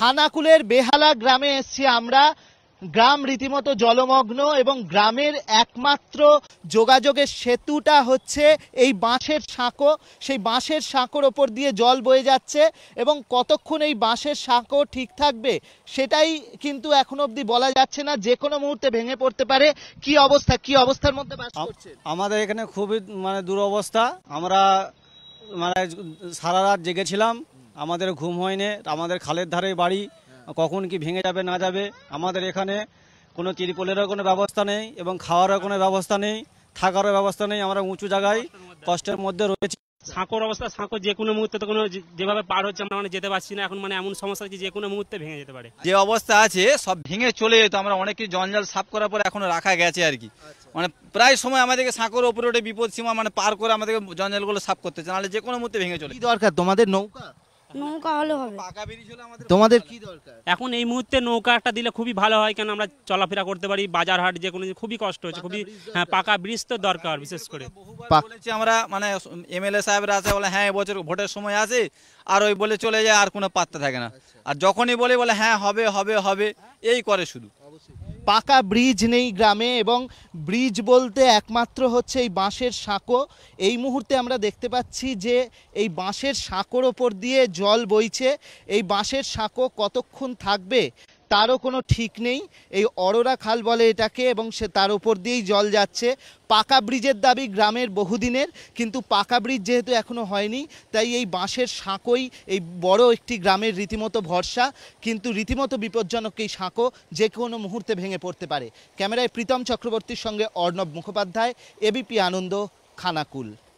থানাকুলের বেহালা গ্রামে এসছি আমরা গ্রাম রীতিমতো জলমগ্ন এবং গ্রামের একমাত্র যোগাযোগের সেতুটা হচ্ছে এই বাঁশের সাঁকো সেই বাঁশের সাঁকোর ওপর দিয়ে জল বয়ে যাচ্ছে এবং কতক্ষণ এই বাঁশের সাঁকো ঠিক থাকবে সেটাই কিন্তু এখন অবধি বলা যাচ্ছে না যে কোনো মুহূর্তে ভেঙে পড়তে পারে কি অবস্থা কি অবস্থার মধ্যে আমাদের এখানে খুবই মানে দুরবস্থা আমরা মানে সারা রাত জেগেছিলাম আমাদের ঘুম হয় আমাদের খালের ধারে বাড়ি কখন কি ভেঙে যাবে না যাবে আমাদের এখানে কোনো তিরপলেরও কোনো ব্যবস্থা নেই এবং খাওয়ারও কোনো ব্যবস্থা নেই থাকারও ব্যবস্থা নেই আমরা উঁচু জায়গায় কষ্টের মধ্যে রয়েছি সাঁকোর অবস্থা সাঁকো যে কোনো মুহূর্তে তো কোনো যেভাবে পার হচ্ছে আমরা মানে যেতে পারছি না এখন মানে এমন সমস্যা আছে যে কোনো মুহূর্তে ভেঙে যেতে পারে যে অবস্থা আছে সব ভেঙে চলে যেত আমরা অনেক কিছু জঞ্জাল সাফ করার পরে এখন রাখা গেছে আর কি আচ্ছা। মানে প্রায় সময় আমাদেরকে সাঁকোর ওপরে ওঠে বিপদ সীমা মানে পার করে আমাদেরকে জঞ্জালগুলো সাফ করতে নাহলে যে কোনো মুহূর্তে ভেঙে চলে দরকার তোমাদের নৌকা নৌকা হলে হবে তোমাদের এখন এই মুহূর্তে নৌকা একটা দিলে খুবই ভালো হয় কেন আমরা চলাফেরা করতে পারি বাজার হাট যে কোনো খুবই কষ্ট হচ্ছে খুবই হ্যাঁ পাকা ব্রিজ তো দরকার বিশেষ করে আমরা মানে এমএলএ সাহেবরা আছে বলে হ্যাঁ এবছর ভোটের সময় আছে আর ওই বলে চলে যায় আর কোনো পাত্তা থাকে না আচ্ছা। আর যখনই বলে বলে হ্যাঁ হবে হবে হবে এই করে শুধু পাকা ব্রিজ নেই গ্রামে এবং ব্রিজ বলতে একমাত্র হচ্ছে এই বাঁশের সাঁকো এই মুহূর্তে আমরা দেখতে পাচ্ছি যে এই বাঁশের সাঁকোর ওপর দিয়ে জল বইছে এই বাঁশের সাঁকো কতক্ষণ থাকবে তারও কোনো ঠিক নেই এই অরোরা খাল বলে এটাকে এবং সে তার উপর দিয়েই জল যাচ্ছে পাকা ব্রিজের দাবি গ্রামের বহুদিনের কিন্তু পাকা ব্রিজ যেহেতু এখনও হয়নি তাই এই বাঁশের সাঁকোই এই বড় একটি গ্রামের রীতিমতো ভরসা কিন্তু রীতিমতো বিপজ্জনক এই সাঁকো যে কোনো মুহূর্তে ভেঙে পড়তে পারে ক্যামেরায় প্রীতম চক্রবর্তীর সঙ্গে অর্ণব মুখোপাধ্যায় এবিপি আনন্দ খানাকুল